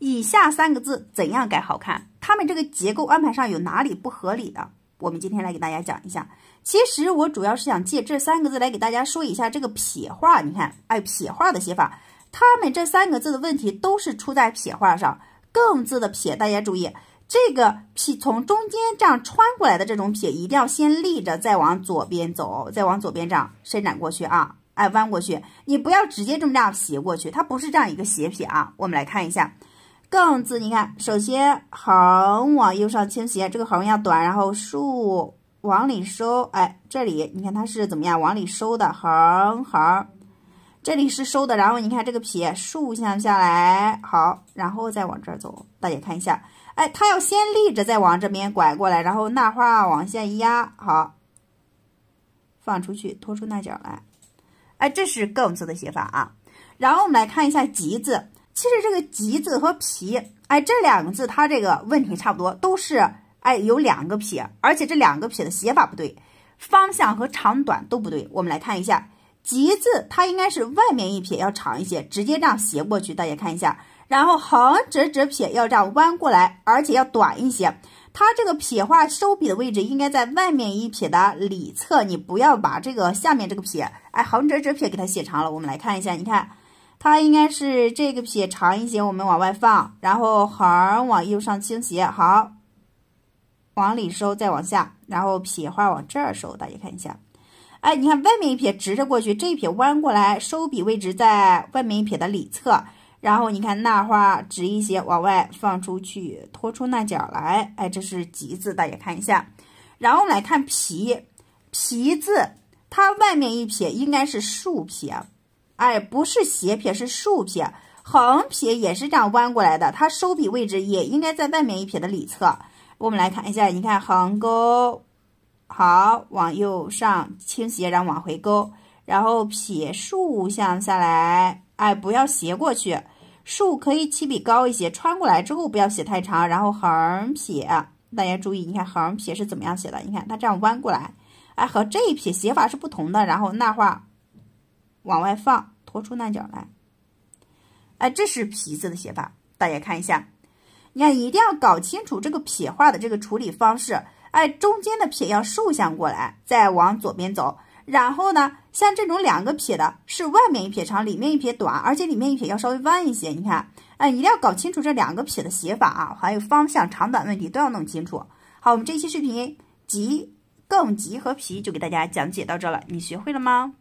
以下三个字怎样改好看？他们这个结构安排上有哪里不合理的？我们今天来给大家讲一下。其实我主要是想借这三个字来给大家说一下这个撇画。你看，哎，撇画的写法，他们这三个字的问题都是出在撇画上。更字的撇，大家注意，这个撇从中间这样穿过来的这种撇，一定要先立着，再往左边走，再往左边这样伸展过去啊，哎，弯过去，你不要直接这么这样斜过去，它不是这样一个斜撇啊。我们来看一下。更字，你看，首先横往右上倾斜，这个横要短，然后竖往里收。哎，这里你看它是怎么样往里收的，横横，这里是收的。然后你看这个撇，竖向下来，好，然后再往这走。大家看一下，哎，它要先立着，再往这边拐过来，然后捺画往下压，好，放出去，拖出捺角来。哎，这是更字的写法啊。然后我们来看一下吉字。其实这个吉字和皮，哎，这两个字它这个问题差不多，都是哎有两个撇，而且这两个撇的写法不对，方向和长短都不对。我们来看一下，吉字它应该是外面一撇要长一些，直接这样斜过去，大家看一下。然后横折折撇要这样弯过来，而且要短一些。它这个撇画收笔的位置应该在外面一撇的里侧，你不要把这个下面这个撇，哎，横折折撇给它写长了。我们来看一下，你看。它应该是这个撇长一些，我们往外放，然后横往右上倾斜，好，往里收，再往下，然后撇画往这儿收，大家看一下。哎，你看外面一撇直着过去，这一撇弯过来，收笔位置在外面一撇的里侧。然后你看捺画直一些，往外放出去，拖出那角来。哎，这是吉字，大家看一下。然后我们来看皮，皮字它外面一撇应该是竖撇。哎，不是斜撇，是竖撇，横撇也是这样弯过来的。它收笔位置也应该在外面一撇的里侧。我们来看一下，你看横钩，好，往右上倾斜，然后往回勾，然后撇竖向下来。哎，不要斜过去，竖可以起笔高一些，穿过来之后不要写太长。然后横撇，大家注意，你看横撇是怎么样写的？你看它这样弯过来，哎，和这一撇写法是不同的。然后捺画。往外放，拖出捺角来。哎，这是皮字的写法，大家看一下。你看，一定要搞清楚这个撇画的这个处理方式。哎，中间的撇要竖向过来，再往左边走。然后呢，像这种两个撇的，是外面一撇长，里面一撇短，而且里面一撇要稍微弯一些。你看，哎，一定要搞清楚这两个撇的写法啊，还有方向、长短问题都要弄清楚。好，我们这期视频，吉、更吉和皮，就给大家讲解到这了。你学会了吗？